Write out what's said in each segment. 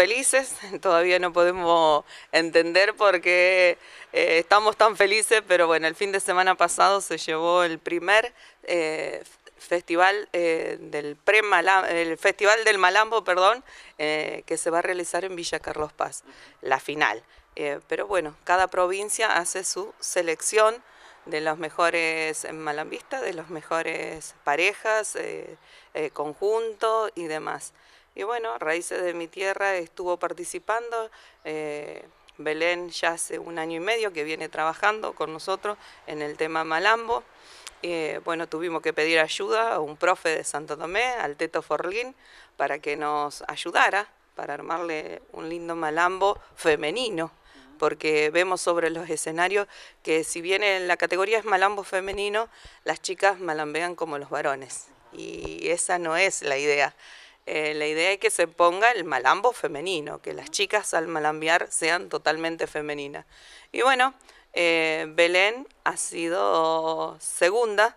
felices, todavía no podemos entender por qué eh, estamos tan felices, pero bueno, el fin de semana pasado se llevó el primer eh, festival eh, del pre festival del Malambo, perdón, que se va a realizar en Villa Carlos Paz, la final. pero bueno, cada provincia hace su selección de los mejores malambistas, de los mejores parejas, conjuntos y demás. Y bueno, Raíces de mi Tierra estuvo participando. Eh, Belén ya hace un año y medio que viene trabajando con nosotros en el tema Malambo. Eh, bueno, tuvimos que pedir ayuda a un profe de Santo Tomé, al Teto Forlín, para que nos ayudara para armarle un lindo malambo femenino, porque vemos sobre los escenarios que si bien en la categoría es malambo femenino, las chicas malambean como los varones, y esa no es la idea. Eh, la idea es que se ponga el malambo femenino, que las chicas al malambiar sean totalmente femeninas. Y bueno, eh, Belén ha sido segunda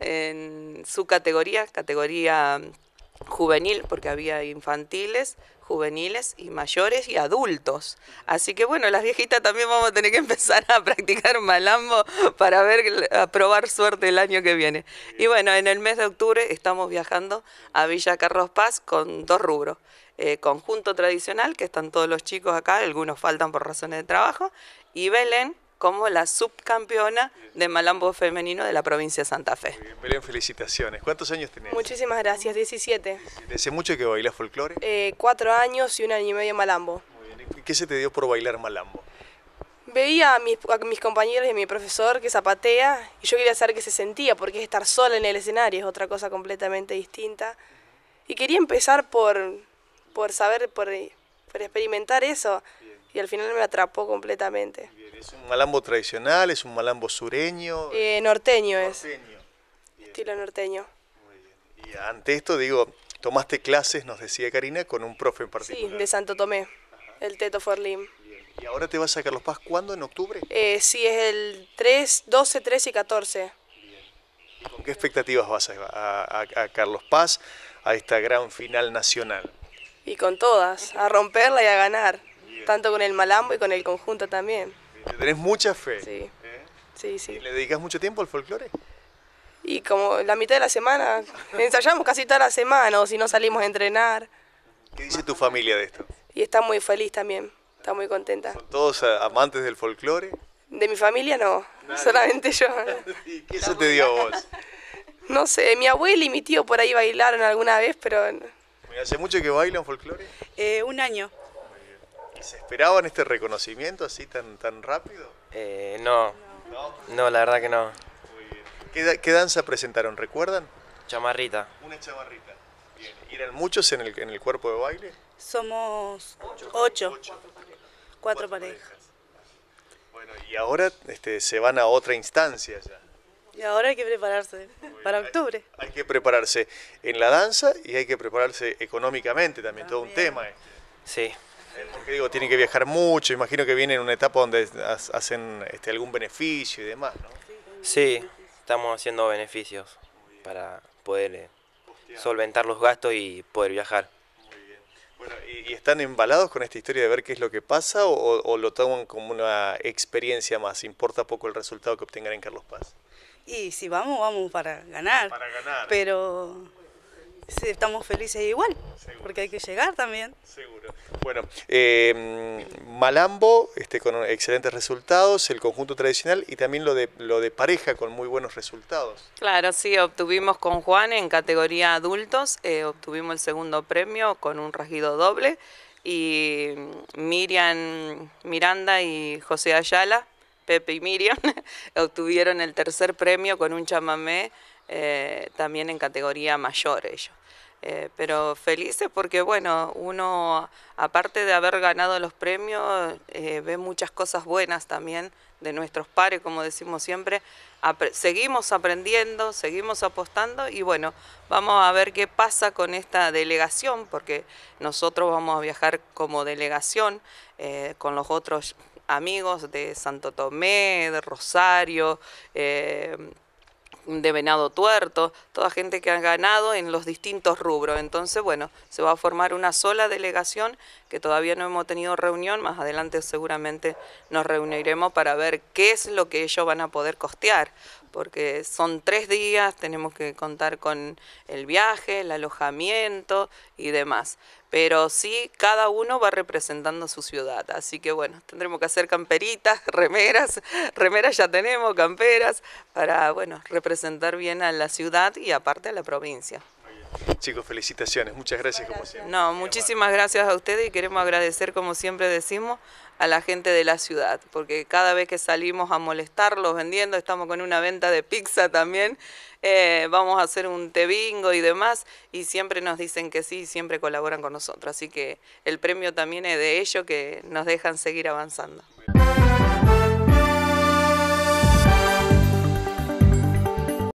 en su categoría, categoría mm, juvenil, porque había infantiles, juveniles y mayores y adultos. Así que bueno, las viejitas también vamos a tener que empezar a practicar malambo para ver, a probar suerte el año que viene. Y bueno, en el mes de octubre estamos viajando a Villa Carlos Paz con dos rubros. Eh, conjunto tradicional, que están todos los chicos acá, algunos faltan por razones de trabajo, y Belén, como la subcampeona de Malambo Femenino de la provincia de Santa Fe. bien, felicitaciones. ¿Cuántos años tenés? Muchísimas gracias, 17. ¿Desde mucho que bailas folclore? Eh, cuatro años y un año y medio en Malambo. Muy bien. ¿Y ¿Qué se te dio por bailar Malambo? veía a mis, compañeros y a mi profesor que zapatea y yo quería saber qué se sentía, porque estar sola en el escenario, es otra cosa completamente distinta. Y quería empezar por, por saber, por, por experimentar eso y al final me atrapó completamente. ¿Es un malambo tradicional? ¿Es un malambo sureño? Eh, norteño, norteño es. Estilo norteño. Y ante esto, digo, tomaste clases, nos decía Karina, con un profe en particular. Sí, de Santo Tomé, el Teto Forlim. ¿Y ahora te vas a Carlos Paz cuándo? ¿En octubre? Eh, sí, es el 3, 12, 13 y 14. ¿Y con qué expectativas vas a, a Carlos Paz, a esta gran final nacional? Y con todas, a romperla y a ganar tanto con el malambo y con el conjunto también. tenés mucha fe. Sí. ¿Eh? Sí, sí. ¿Y le dedicas mucho tiempo al folclore? Y como la mitad de la semana, ensayamos casi toda la semana, o si no salimos a entrenar. ¿Qué dice tu familia de esto? Y está muy feliz también, está muy contenta. ¿Son todos amantes del folclore? De mi familia no, solamente yo. qué eso te dio vos? No sé, mi abuela y mi tío por ahí bailaron alguna vez, pero... ¿Hace mucho que bailan folclore? Eh, un año. ¿Se esperaban este reconocimiento así tan, tan rápido? Eh, no. no. la verdad que no. ¿Qué, danza presentaron? ¿Recuerdan? Chamarrita. Una chamarrita. Bien. ¿Y eran muchos en el, en el cuerpo de baile? Somos ocho. Cuatro, parejas. Bueno, y ahora este, se van a otra instancia ya. Y ahora hay que prepararse para octubre. Hay, que prepararse en la danza y hay que prepararse económicamente también, todo un tema. Este. Sí. Eh, porque digo, tienen que viajar mucho, imagino que vienen en una etapa donde hacen este, algún beneficio y demás, ¿no? Sí, estamos haciendo beneficios para poder eh, solventar los gastos y poder viajar. Muy bien. Bueno, ¿y, están embalados con esta historia de ver qué es lo que pasa o, o lo toman como una experiencia más? ¿Importa poco el resultado que obtengan en Carlos Paz? Y si vamos, vamos para ganar. Para ganar. Pero Sí, estamos felices igual, porque hay que llegar también. Seguro. Bueno, em, Malambo, este, con excelentes resultados, el conjunto tradicional y también lo de, lo de pareja con muy buenos resultados. Claro, sí, obtuvimos con Juan en categoría adultos, eh, obtuvimos el segundo premio con un rasguido doble y Miriam Miranda y José Ayala, Pepe y Miriam, obtuvieron el tercer premio con un chamamé eh, también en categoría mayor ellos. Eh, pero felices porque, bueno, uno, aparte de haber ganado los premios, eh, ve muchas cosas buenas también de nuestros pares, como decimos siempre. seguimos aprendiendo, seguimos apostando y, bueno, vamos a ver qué pasa con esta delegación, porque nosotros vamos a viajar como delegación con los otros amigos de Santo Tomé, de Rosario, de venado tuerto, toda gente que ha ganado en los distintos rubros. Entonces, bueno, se va a formar una sola delegación que todavía no hemos tenido reunión, más adelante seguramente nos reuniremos para ver qué es lo que ellos van a poder costear, porque son tres días, tenemos que contar con el viaje, el alojamiento y demás. Pero sí, cada uno va representando su ciudad, así que bueno, tendremos que hacer camperitas, remeras, remeras ya tenemos, camperas, para bueno, representar bien a la ciudad y aparte a la provincia. Chicos, felicitaciones, muchas gracias como siempre. No, muchísimas gracias a ustedes y queremos agradecer, como siempre decimos, a la gente de la ciudad, porque cada vez que salimos a molestarlos vendiendo, estamos con una venta de pizza también, eh, vamos a hacer un te bingo y demás, y siempre nos dicen que sí, siempre colaboran con nosotros. Así que el premio también es de ellos que nos dejan seguir avanzando.